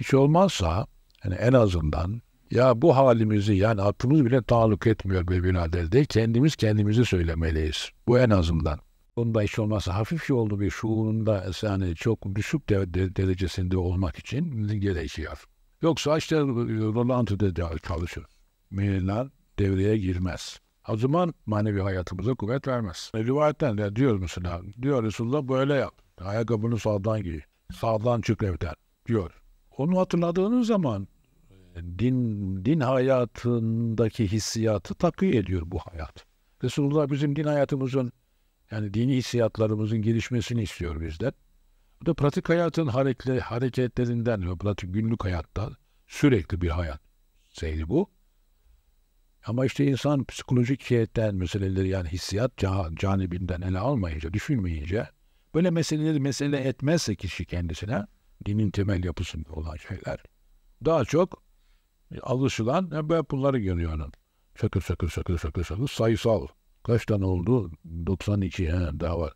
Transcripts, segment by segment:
Hiç şey olmazsa yani en azından ya bu halimizi yani aklımız bile taalluk etmiyor be birader kendimiz kendimizi söylemeliyiz. Bu en azından. Bunda hiç olmazsa hafif yollu şey bir şuurunda yani çok düşük de, de, derecesinde olmak için gerekiyor. Yoksa işte rolantıda çalışır. Müminler devreye girmez. O zaman manevi hayatımıza kuvvet vermez. E, rivayetten de diyor mesela, diyor Resulullah böyle yap. Ayakkabını sağdan giy, sağdan çık evden diyor. Onu hatırladığınız zaman e, din din hayatındaki hissiyatı takviye ediyor bu hayat. Resulullah bizim din hayatımızın yani dini hissiyatlarımızın gelişmesini istiyor bizden. Bu da pratik hayatın harekle, hareketlerinden ve pratik günlük hayatta sürekli bir hayat seyri bu. Ama işte insan psikolojik şeyden meseleleri yani hissiyat canibinden ele almayınca, düşünmeyince böyle meseleleri mesele etmezse kişi kendisine dinin temel yapısında olan şeyler. Daha çok e, alışılan e, ben bunları görüyor hanım. Şakır şakır şakır şakır şakır sayısal. Kaç tane oldu? 92 he, daha var.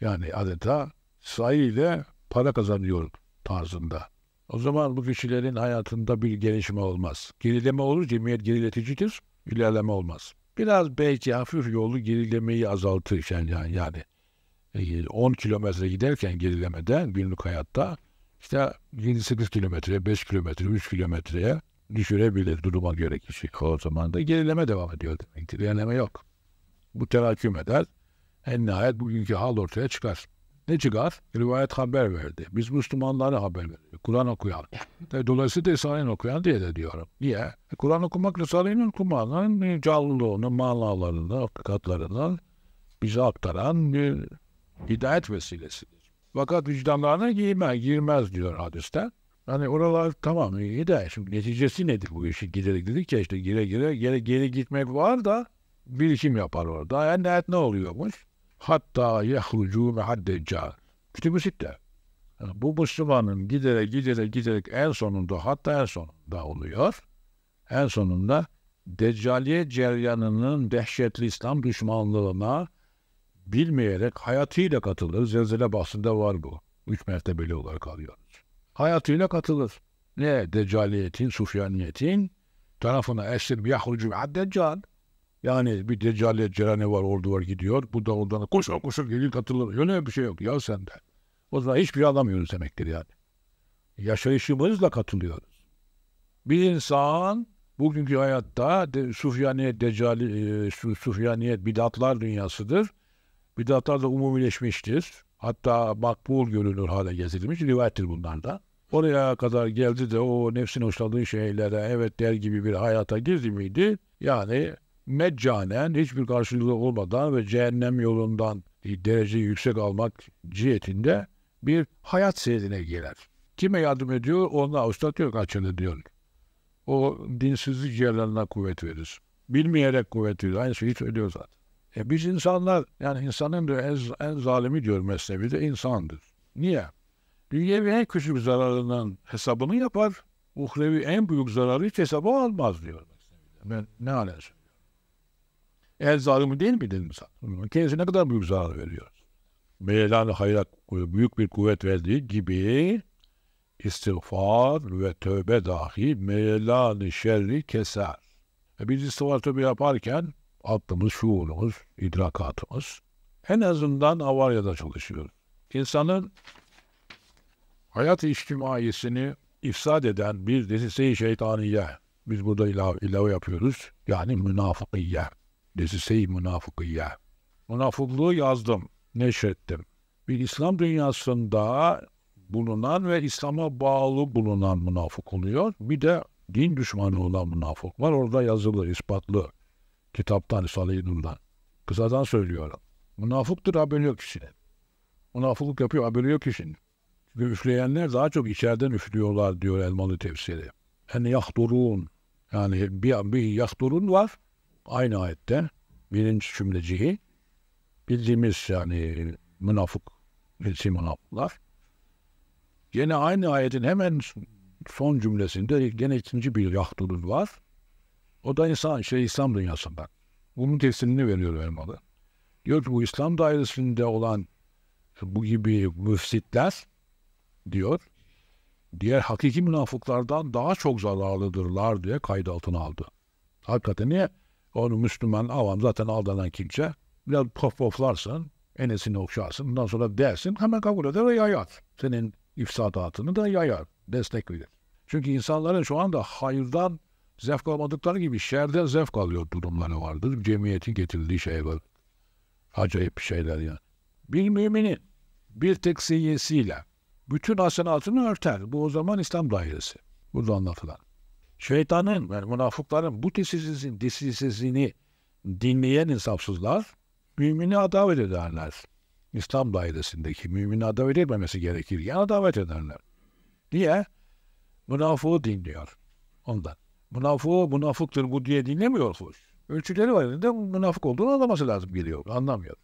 Yani adeta sayı ile para kazanıyor tarzında. O zaman bu kişilerin hayatında bir gelişme olmaz. Gerileme olur, cemiyet gerileticidir, ilerleme olmaz. Biraz belki hafif yolu gerilemeyi azaltır yani, yani e, 10 kilometre giderken gerilemeden günlük hayatta işte 7-8 kilometre, 5 kilometre, 3 kilometreye düşürebilir duruma göre kişi. O zaman da gerileme devam ediyor demektir. Gerileme yok. Bu teraküm eder. En nihayet bugünkü hal ortaya çıkar. Ne çıkar? Rivayet haber verdi. Biz Müslümanlara haber veriyoruz. Kur'an okuyan. E, dolayısıyla Risale'nin okuyan diye de diyorum. Niye? E, Kur'an okumak Risale'nin okumanın e, canlılığını, manalarını, hakikatlarını bize aktaran bir hidayet vesilesi. Fakat vicdanlarına giyme, girmez diyor hadiste. Hani oralar tamam iyi de şimdi neticesi nedir bu işin? Giderek dedik ya işte gire gire geri, geri gitmek var da birikim yapar orada. Yani nihayet ne oluyormuş? Hatta yahrucu mehaddecca. kütüb Sitte. Yani bu Müslümanın giderek giderek giderek en sonunda hatta en sonunda oluyor. En sonunda Deccaliye ceryanının dehşetli İslam düşmanlığına bilmeyerek hayatıyla katılır. Zelzele bahsinde var bu. Üç mertebeli olarak alıyoruz. Hayatıyla katılır. Ne? Deccaliyetin, sufyaniyetin tarafına esir bir yahrucu deccal. Yani bir deccaliyet cerane var, ordu var gidiyor. Bu da ondan koşar koşar gelir katılır. Öyle bir şey yok ya sende. O zaman hiçbir şey alamıyoruz demektir yani. Yaşayışımızla katılıyoruz. Bir insan bugünkü hayatta de, sufyaniyet, decali, e, sufyaniyet, bidatlar dünyasıdır bidatlar da umumileşmiştir. Hatta makbul görünür hale getirilmiş rivayettir bunlar da. Oraya kadar geldi de o nefsin hoşladığı şeylere evet der gibi bir hayata girdi miydi? Yani meccanen hiçbir karşılığı olmadan ve cehennem yolundan derece yüksek almak cihetinde bir hayat seyrine girer. Kime yardım ediyor? Ona usta diyor açın diyor. O dinsizlik yerlerine kuvvet verir. Bilmeyerek kuvvet verir. Aynı şeyi söylüyor zaten. E biz insanlar, yani insanın diyor, en, en zalimi diyor Mesnevi de insandır. Niye? Dünyevi en küçük zararının hesabını yapar, uhrevi en büyük zararı hiç hesabı almaz diyor Mesnevi'de. Ben ne alem söylüyorum. El zalimi değil mi midir insan? Kendisi ne kadar büyük zarar veriyor. Meylan-ı büyük bir kuvvet verdiği gibi istiğfar ve tövbe dahi meylan şerri keser. E biz istiğfar tövbe yaparken aklımız, şuurumuz, idrakatımız en azından avaryada çalışıyor. İnsanın hayat içtimaiyesini ifsad eden bir desise-i şeytaniye, biz burada ilave, ilave yapıyoruz, yani münafıkiye, desise-i münafıkiye. Münafıklığı yazdım, neşrettim. Bir İslam dünyasında bulunan ve İslam'a bağlı bulunan münafık oluyor. Bir de din düşmanı olan münafık var. Orada yazılı, ispatlı. Kitaptan, Salihun'dan. Kısadan söylüyorum. Münafıktır haberi yok kişinin. Münafıklık yapıyor haberi yok kişinin. Çünkü üfleyenler daha çok içeriden üflüyorlar diyor Elmalı tefsiri. En yahdurun. Yani bir, bir yahdurun var. Aynı ayette. Birinci cümlecihi. Bildiğimiz yani münafık. Bilsi münafıklar. Yine aynı ayetin hemen son cümlesinde yine ikinci bir yahdurun var. O da insan, şey İslam dünyasından. Bunun tefsirini veriyor Elmalı. Diyor ki bu İslam dairesinde olan bu gibi müfsitler diyor, diğer hakiki münafıklardan daha çok zararlıdırlar diye kayıt altına aldı. Hakikaten niye? Onu Müslüman avam zaten aldanan kimse biraz pof poflarsın, enesini okşarsın, bundan sonra dersin hemen kabul eder ve yayar. Senin ifsadatını da yayar, destek verir. Çünkü insanların şu anda hayırdan zevk almadıkları gibi şerden zevk alıyor durumları vardır. Cemiyetin getirdiği şey var. Acayip şeyler yani. Bir müminin bir tek siyyesiyle bütün hasenatını örter. Bu o zaman İslam dairesi. Burada anlatılan. Şeytanın, yani münafıkların bu disisizliğini, disisizliğini dinleyen insafsızlar mümini adavet ederler. İslam dairesindeki mümini adavet etmemesi gerekir. Yani adavet ederler. Niye? Münafığı dinliyor. Ondan münafığı münafıktır bu diye dinlemiyoruz. Ölçüleri var elinde münafık olduğunu anlaması lazım geliyor. Anlamıyor.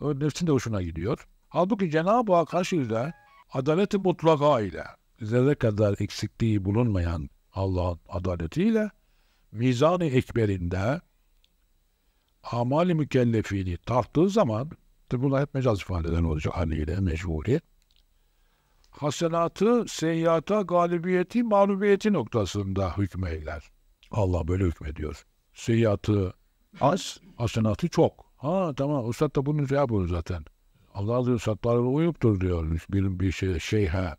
O nefsin de hoşuna gidiyor. Halbuki Cenab-ı Hak karşıyla adaleti mutlaka ile zerre kadar eksikliği bulunmayan Allah'ın adaletiyle mizan-ı ekberinde amali mükellefini tarttığı zaman bunlar hep mecaz ifadeler olacak haliyle mecburi hasenatı, seyyata, galibiyeti, mağlubiyeti noktasında hükmeyler. Allah böyle hükmediyor. Seyyatı az, hasenatı çok. Ha tamam ustad da bunu şey yapıyor zaten. Allah diyor satlarına uyuptur diyor bir, bir şey, şeyhe.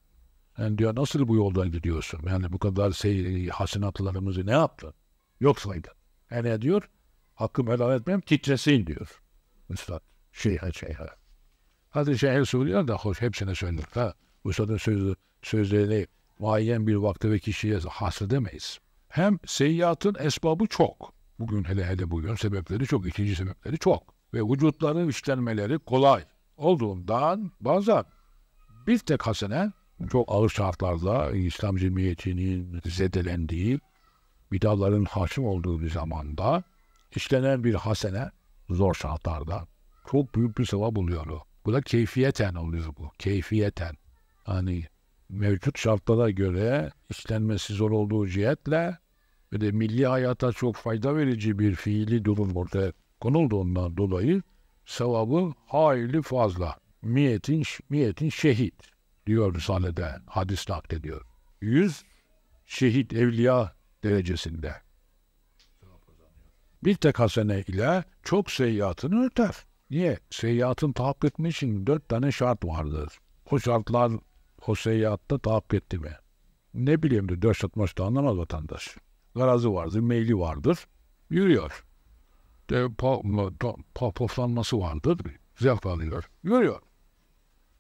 Yani diyor nasıl bu yoldan gidiyorsun? Yani bu kadar şey, hasenatlarımızı ne yaptın? Yok saydın. E yani diyor hakkım helal etmem titresin diyor. Üstad. Şeyhe şeyhe. Hadi şeyhe söylüyor da hoş hepsine söylüyor. Ha. Üstadın sözü, sözlerini muayyen bir vakte ve kişiye hasredemeyiz. Hem seyyiatın esbabı çok. Bugün hele hele bugün sebepleri çok, ikinci sebepleri çok. Ve vücutların işlenmeleri kolay olduğundan bazen bir tek hasene çok ağır şartlarda İslam cemiyetinin zedelendiği, bidalların hakim olduğu bir zamanda işlenen bir hasene zor şartlarda çok büyük bir sevap oluyor Bu da keyfiyeten oluyor bu. Keyfiyeten hani mevcut şartlara göre işlenmesi zor olduğu cihetle ve de milli hayata çok fayda verici bir fiili durum ortaya konulduğundan dolayı sevabı hayli fazla. Miyetin, miyetin şehit diyor Risale'de hadis naklediyor. Yüz şehit evliya derecesinde. Bir tek hasene ile çok seyyiatını örter. Niye? Seyyiatın tahakkuk için dört tane şart vardır. O şartlar Jose'yi attı takip etti mi? Ne bileyim de Döşat maçta anlamaz vatandaş. Garazı vardır, meyli vardır. Yürüyor. De, pa, pa, poflanması vardır. Zevk alıyor. Yürüyor.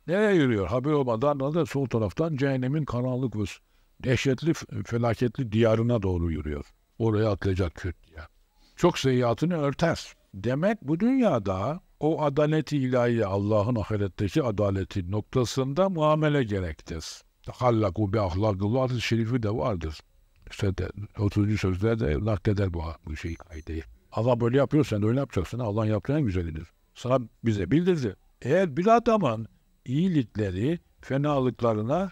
Nereye yürüyor? Haber olmadan da sol taraftan cehennemin karanlık ve dehşetli, felaketli diyarına doğru yürüyor. Oraya atlayacak Kürt diye. Çok seyyiatını örter. Demek bu dünyada o adaleti ilahi Allah'ın ahiretteki adaleti noktasında muamele gerektir. Hallaku bi ahlakillah şerifi de vardır. İşte de, 30. sözde de nakleder bu, bu şey kaydeyi. Allah böyle yapıyor sen de öyle yapacaksın. Allah'ın yaptığı en güzelidir. Sana bize bildirdi. Eğer bir adamın iyilikleri fenalıklarına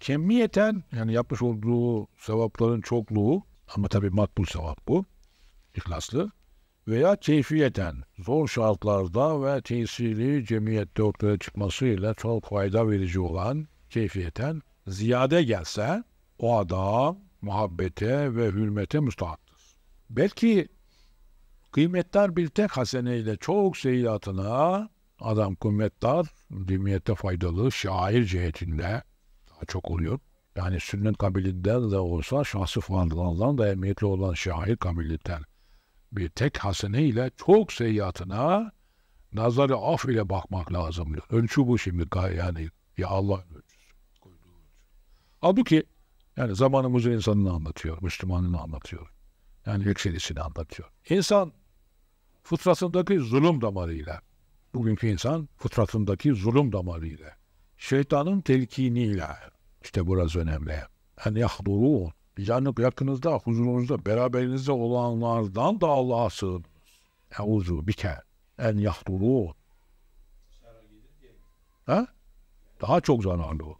kemiyeten yani yapmış olduğu sevapların çokluğu ama tabii makbul sevap bu. İhlaslı veya keyfiyeten zor şartlarda ve tesiri cemiyette ortaya çıkmasıyla çok fayda verici olan keyfiyeten ziyade gelse o adam muhabbete ve hürmete müstahaktır. Belki kıymetler bir tek haseneyle çok seyyiatına adam kıymetler cemiyette faydalı şair cihetinde daha çok oluyor. Yani sünnet kabilinden de olsa şahsı fardından da emniyetli olan şair kabilinden bir tek hasene ile çok seyyiatına nazarı af ile bakmak lazım Ölçü bu şimdi yani ya Allah ölçüsü. Halbuki yani zamanımızın insanını anlatıyor, Müslümanını anlatıyor. Yani yükselişini anlatıyor. İnsan fıtratındaki zulüm damarıyla, bugünkü insan fıtratındaki zulüm damarıyla, şeytanın telkiniyle, işte burası önemli. En yahdurun, yani yakınızda, huzurunuzda, beraberinizde olanlardan da Allah'a sığın. Euzu bike en yahrulu. Ha? Daha çok zararlı onlar.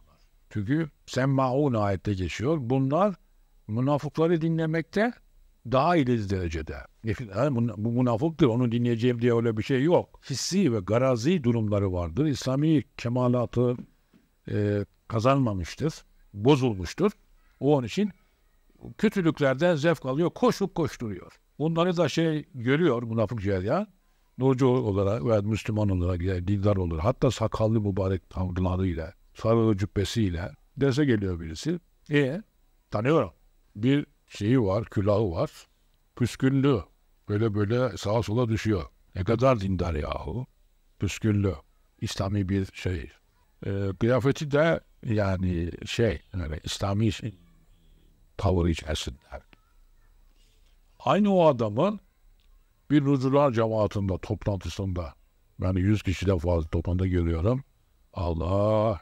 Çünkü sen semmaun ayette geçiyor. Bunlar münafıkları dinlemekte daha ileri derecede. E, bu münafıktır, onu dinleyeceğim diye öyle bir şey yok. Hissi ve garazi durumları vardır. İslami kemalatı e, kazanmamıştır, bozulmuştur. O Onun için kötülüklerden zevk alıyor, koşup koşturuyor. Bunları da şey görüyor münafık ya. Nurcu olarak veya Müslüman olarak, yani dindar olur. hatta sakallı mübarek tanrılarıyla, sarılı cübbesiyle dese geliyor birisi. E tanıyorum. Bir şeyi var, külahı var. Püsküllü. Böyle böyle sağa sola düşüyor. Ne kadar dindar yahu. Püsküllü. İslami bir şey. E, kıyafeti de yani şey, yani İslami şey tavır içersinler. Aynı o adamın bir Nucular cemaatinde toplantısında ben 100 kişiden fazla toplantıda görüyorum. Allah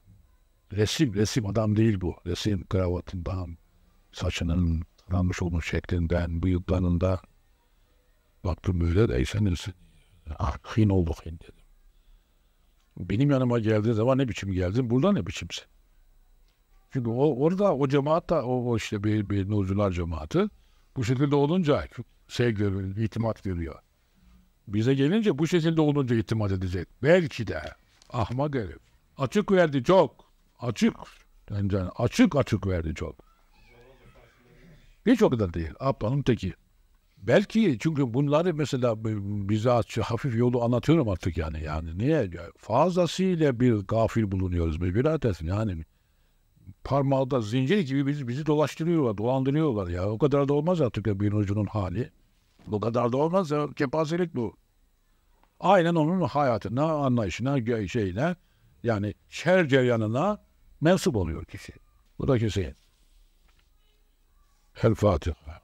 resim resim adam değil bu. Resim kravatından, saçının taranmış olmuş şeklinden, bıyıklarında baktım böyle de sen ah, hin olduk hin dedim. Benim yanıma geldiği zaman ne biçim geldin? Burada ne biçimsin? Çünkü o, orada o cemaat da o, o işte bir, bir nurcular cemaati bu şekilde olunca şey görüyor, itimat görüyor. Bize gelince bu şekilde olunca itimat edecek. Belki de ahmak herif. Açık verdi çok. Açık. Yani açık açık verdi çok. Hiç o kadar değil. Ablanın teki. Belki çünkü bunları mesela bize hafif yolu anlatıyorum artık yani. Yani niye? Fazlasıyla bir gafil bulunuyoruz bir birader. Yani parmağında zincir gibi bizi, bizi dolaştırıyorlar, dolandırıyorlar ya. O kadar da olmaz artık ya bir ucunun hali. Bu kadar da olmaz ya. Kepazelik bu. Aynen onun hayatına, anlayışına, şeyine yani şer cereyanına mensup oluyor kişi. Bu da kişi. El Fatiha.